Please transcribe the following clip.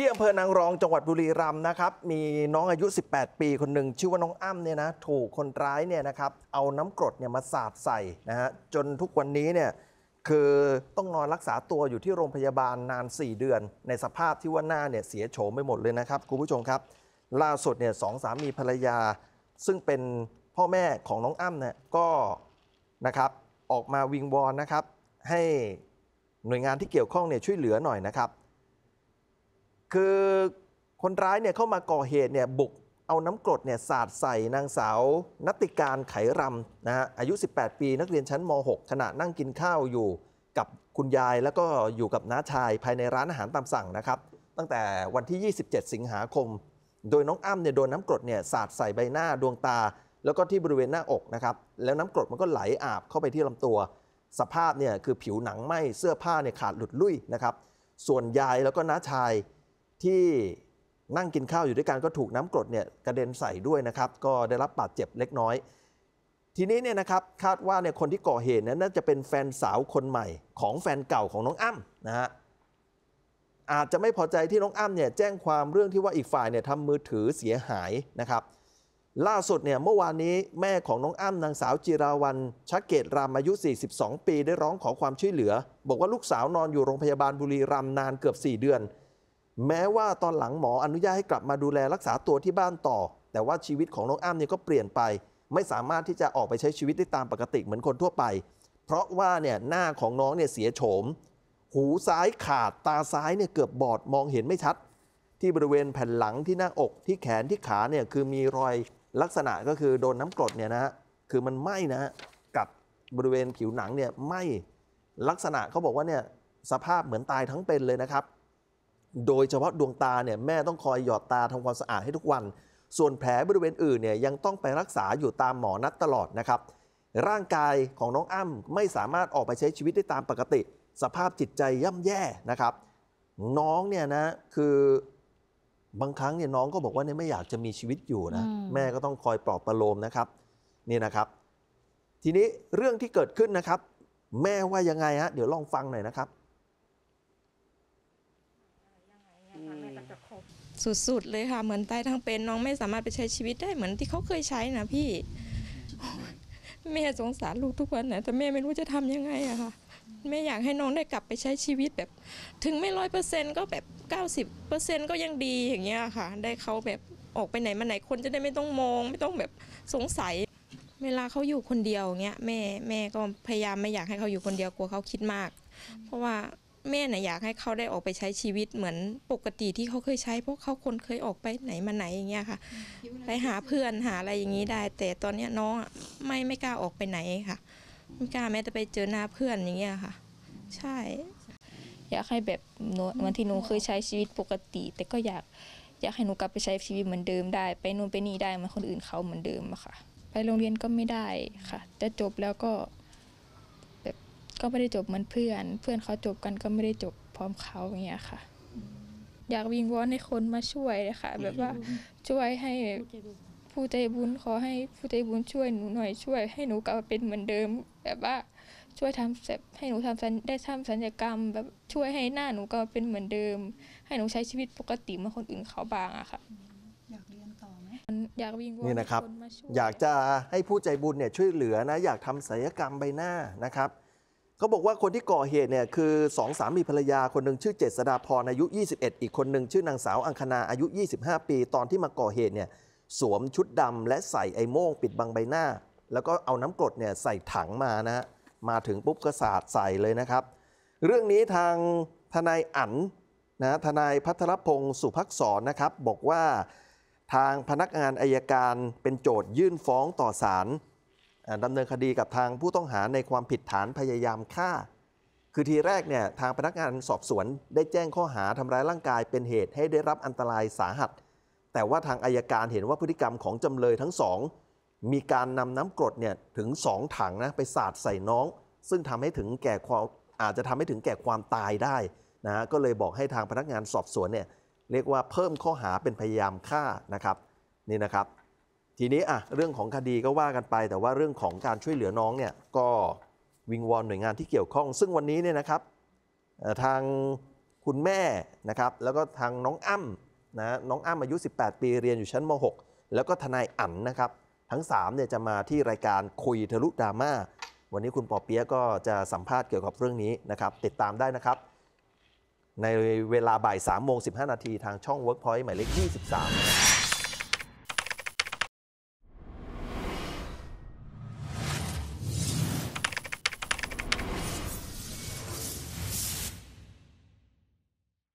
ที่อำเภอนางรองจังหวัดบุรีรัมย์นะครับ มีน้องอายุ 18 ปีคนหนึ่งชื่อว่าน้องอ้ำเนี่ยนะถูกคนร้ายเนี่ยนะครับ เอาน้ำกรดเนี่ยมาสาดใส่นะฮะจนทุกวันนี้เนี่ยคือต้องนอนรักษาตัวอยู่ที่โรงพยาบาลนาน 4 เดือน ในสภาพที่ว่าหน้าเนี่ยเสียโฉมไปหมดเลยนะครับ คุณผู้ชมครับล่าสุดเนี่ยสองสามีภรรยา ซึ่งเป็นพ่อแม่ของน้องอ้ำเนี่ยก็นะครับออกมาวิงวอนนะครับให้หน่วยงานที่เกี่ยวข้องเนี่ยช่วยเหลือหน่อยนะครับคือคนร้ายเนี่ยเข้ามาก่อเหตุเนี่ยบุกเอาน้ำกรดเนี่ยสาดใส่นางสาวนัติการไขรำนะฮะอายุ 18 ปี นักเรียนชั้นม .6 ขณะนั่งกินข้าวอยู่กับคุณยายแล้วก็อยู่กับน้าชาย ภายในร้านอาหารตามสั่งนะครับ ตั้งแต่วันที่ 27 สิงหาคม โดยน้องอ้ำเนี่ยโดนน้ำกรดเนี่ยสาดใส่ใบหน้าดวงตา แล้วก็ที่บริเวณหน้าอกนะครับ แล้วน้ำกรดมันก็ไหลอาบเข้าไปที่ลำตัว สภาพเนี่ยคือผิวหนังไหม้เสื้อผ้าเนี่ยขาดหลุดลุ่ยนะครับ ส่วนยายแล้วก็น้าชายที่นั่งกินข้าวอยู่ด้วยกันก็ถูกน้ำกรดเนี่ยกระเด็นใส่ด้วยนะครับก็ได้รับบาดเจ็บเล็กน้อย ทีนี้เนี่ยนะครับคาดว่าเนี่ยคนที่ก่อเหตุนั้นน่าจะเป็นแฟนสาวคนใหม่ของแฟนเก่าของน้องอ้ำนะฮะอาจจะไม่พอใจที่น้องอ้ำเนี่ยแจ้งความเรื่องที่ว่าอีกฝ่ายเนี่ยทำมือถือเสียหายนะครับล่าสุดเนี่ยเมื่อวานนี้แม่ของน้องอ้ำนางสาวจิราวันชักเกตรามอายุ 42 ปีได้ร้องขอความช่วยเหลือ บอกว่าลูกสาวนอนอยู่โรงพยาบาลบุรีรัมย์นานเกือบ 4 เดือนแม้ว่าตอนหลังหมออนุญาตให้กลับมาดูแลรักษาตัวที่บ้านต่อ แต่ว่าชีวิตของน้องอ้ำเนี่ยก็เปลี่ยนไป ไม่สามารถที่จะออกไปใช้ชีวิตได้ตามปกติเหมือนคนทั่วไป เพราะว่าเนี่ยหน้าของน้องเนี่ยเสียโฉม หูซ้ายขาดตาซ้ายเนี่ยเกือบบอดมองเห็นไม่ชัด ที่บริเวณแผ่นหลังที่หน้าอกที่แขนที่ขาเนี่ยคือมีรอยลักษณะก็คือโดนน้ากรดเนี่ยนะฮะคือมันไหม้นะ กับบริเวณผิวหนังเนี่ยไหม้ลักษณะเขาบอกว่าเนี่ยสภาพเหมือนตายทั้งเป็นเลยนะครับโดยเฉพาะดวงตาเนี่ยแม่ต้องคอยหยอดตาทำความสะอาดให้ทุกวัน ส่วนแผลบริเวณอื่นเนี่ยยังต้องไปรักษาอยู่ตามหมอนัดตลอดนะครับ ร่างกายของน้องอ้ำไม่สามารถออกไปใช้ชีวิตได้ตามปกติ สภาพจิตใจย่ำแย่นะครับ น้องเนี่ยนะคือบางครั้งเนี่ยน้องก็บอกว่าเนี่ยไม่อยากจะมีชีวิตอยู่นะ แม่ก็ต้องคอยปลอบประโลมนะครับ นี่นะครับ ทีนี้เรื่องที่เกิดขึ้นนะครับ แม่ว่ายังไงฮะเดี๋ยวลองฟังหน่อยนะครับสุด ๆ เลยค่ะเหมือนตายทั้งเป็นน้องไม่สามารถไปใช้ชีวิตได้เหมือนที่เขาเคยใช้นะพี่แม่สงสารลูกทุกคนนะแต่แม่ไม่รู้จะทํำยังไงอะค่ะแม่อยากให้น้องได้กลับไปใช้ชีวิตแบบ ถึงไม่ร้อยเปอร์เซ็นต์ก็แบบเก้าสิบเปอร์เซ็นต์ก็ยังดีอย่างเงี้ยค่ะ ได้เขาแบบออกไปไหนมาไหนคนจะได้ไม่ต้องมอง ไม่ต้องแบบสงสัยเวลาเขาอยู่คนเดียวเงี้ยแม่แม่ก็พยายามไม่อยากให้เขาอยู่คนเดียวกลัวเขาคิดมาก เพราะว่าแม่นะ่ะอยากให้เขาได้ออกไปใช้ชีวิตเหมือนปกติที่เขาเคยใช้เพราะเขาคนเคยออกไปไหนมาไหนอย่างเงี้ยค่ะไปหาเพื่อนหาอะไรอย่างนี้ได้ แต่ตอนเนี้ยน้องอ่ะไม่ไม่กล้าออกไปไหนค่ะไม่กล้าแม้แต่ไปเจอหน้าเพื่อนอย่างเงี้ยค่ะ ใช่ อยากให้แบบเหมือนที่หนูเคยใช้ชีวิตปกติ แต่ก็อยากอยากให้หนูกลับไปใช้ชีวิตเหมือนเดิมได้ ไปนู่นไปนี่ได้เหมือนคนอื่นเขาเหมือนเดิมอะค่ะ ไปโรงเรียนก็ไม่ได้ค่ะแต่จบแล้วก็ก็ไม่ได้จบเหมือนเพื่อน เพื่อนเขาจบกัน ก็ไม่ได้จบพร้อมเขาอย่างเงี้ยค่ะ อยากวิงวอนให้คนมาช่วยเลยค่ะแบบว่าช่วยให้ผู้ใจบุญขอให้ผู้ใจบุญช่วยหนูหน่อย ช่วยให้หนูกลับมาเป็นเหมือนเดิม แบบว่าช่วยทำแบบให้หนูทำได้ทำสัญญกรรม แบบช่วยให้หน้าหนูกลับมาเป็นเหมือนเดิม ให้หนูใช้ชีวิตปกติเหมือนคนอื่นเขาบ้างอะค่ะอยากเรียนต่อไหมอยากวิงวอนนี่นะครับ อยากจะให้ผู้ใจบุญเนี่ยช่วยเหลือนะ อยากทำศัลยกรรมใบหน้านะครับเขาบอกว่าคนที่ก่อเหตุเนี่ยคือสองสามีภรรยาคนหนึ่งชื่อเจษดาพรอายุ 21 อีกคนหนึ่ง ชื่อนางสาวอังคณา อายุ 25 ปี ตอนที่มาก่อเหตุเนี่ยสวมชุดดำและใส่ไอ้โม่งปิดบังใบหน้า แล้วก็เอาน้ำกรดเนี่ยใส่ถังมานะฮะมาถึงปุ๊บก็สาดใส่เลยนะครับ เรื่องนี้ทางทนายอั๋นนะทนายพัทรพงศ์สุภักษรนะครับ บอกว่าทางพนักงานอายการเป็นโจทยื่นฟ้องต่อศาลดำเนินคดีกับทางผู้ต้องหาในความผิดฐานพยายามฆ่า คือทีแรกเนี่ยทางพนักงานสอบสวนได้แจ้งข้อหาทำร้ายร่างกายเป็นเหตุให้ได้รับอันตรายสาหัส แต่ว่าทางอายการเห็นว่าพฤติกรรมของจำเลยทั้งสองมีการนำน้ำกรดเนี่ยถึง 2 ถังนะไปสาดใส่น้อง ซึ่งทำให้ถึงแก่ความอาจจะทำให้ถึงแก่ความตายได้นะก็เลยบอกให้ทางพนักงานสอบสวนเนี่ยเรียกว่าเพิ่มข้อหาเป็นพยายามฆ่านะครับ นี่นะครับทีนี้อ่ะเรื่องของคดีก็ว่ากันไป แต่ว่าเรื่องของการช่วยเหลือน้องเนี่ยก็วิงวอนหน่วยงานที่เกี่ยวข้อง ซึ่งวันนี้เนี่ยนะครับทางคุณแม่นะครับแล้วก็ทางน้องอ้ำนะน้องอ้ำอายุ 18 ปีเรียนอยู่ชั้นม .6 แล้วก็ทนายอั๋นนะครับทั้ง3เนี่ยจะมาที่รายการคุยทะลุดราม่าวันนี้คุณปอเปียก็จะสัมภาษณ์เกี่ยวกับเรื่องนี้นะครับติดตามได้นะครับในเวลาบ่าย3โมง15นาทีทางช่อง Workpoint หมายเลข 23